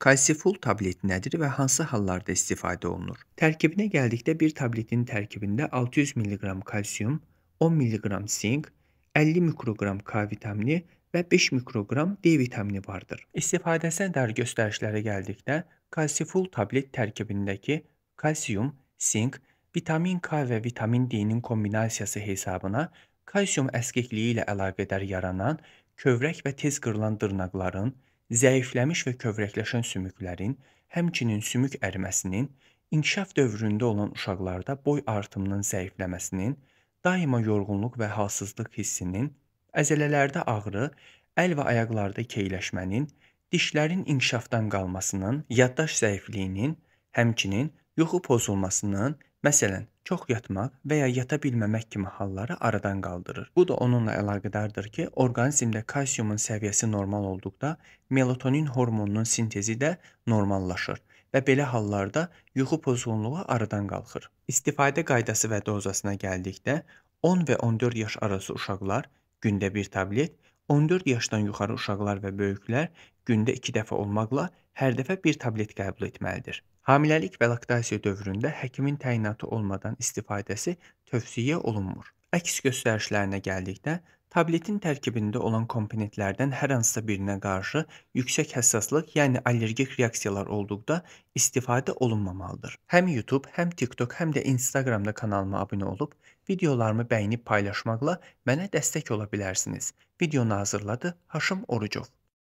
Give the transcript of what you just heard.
Kalsiful tableti nədir və hansı hallarda istifadə olunur? Tərkibinə gəldikdə bir tabletin tərkibində 600 mg kalsium, 10 mg sink, 50 mikroqram K vitamini və 5 mikroqram D vitamini vardır. İstifadəsinə dair göstərişlərə gəldikdə kalsiful tablet tərkibindəki kalsium, sink, vitamin K və vitamin D-nin kombinasiyası hesabına kalsium əskikliyi ilə əlaqədar yaranan kövrək və tez qırılan dırnaqların, zəifləmiş və kövrəkləşən sümüklərin, həmçinin sümük əriməsinin, inkişaf dövründə olan uşaqlarda boy artımının zəifləməsinin, daima yorğunluq və halsızlıq hissinin, əzələlərdə ağrı, əl və ayaqlarda keyləşmənin, dişlərin inkişafdan qalmasının, yaddaş zəifliyinin, həmçinin yuxu pozulmasının, məsələn, çox yatmaq və ya yata bilməmək kimi halları aradan qaldırır. Bu da onunla əlaqədardır ki, orqanizmdə kalsiumun səviyyəsi normal olduqda melatonin hormonunun sintezi də normallaşır və belə hallarda yuxu pozğunluğu aradan qalxır. İstifadə qaydası və dozasına gəldikdə 10 və 14 yaş arası uşaqlar gündə 1 tablet 14 yaşdan yuxarı uşaqlar və böyüklər gündə 2 dəfə olmaqla hər dəfə bir tablet qəbul etməlidir. Hamiləlik və laktasiya dövründə həkimin təyinatı olmadan istifadəsi tövsiyə olunmur. Əks göstərişlərinə gəldikdə, Tabletin tərkibində olan komponentlərdən hər hansısa birinə qarşı yüksək həssaslıq, yəni allergik reaksiyalar olduqda istifadə olunmamalıdır. Həm YouTube, həm TikTok, həm də Instagramda kanalıma abunə olub videolarımı bəyənib paylaşmaqla mənə dəstək ola bilərsiniz. Videonu hazırladı Haşim Orucov.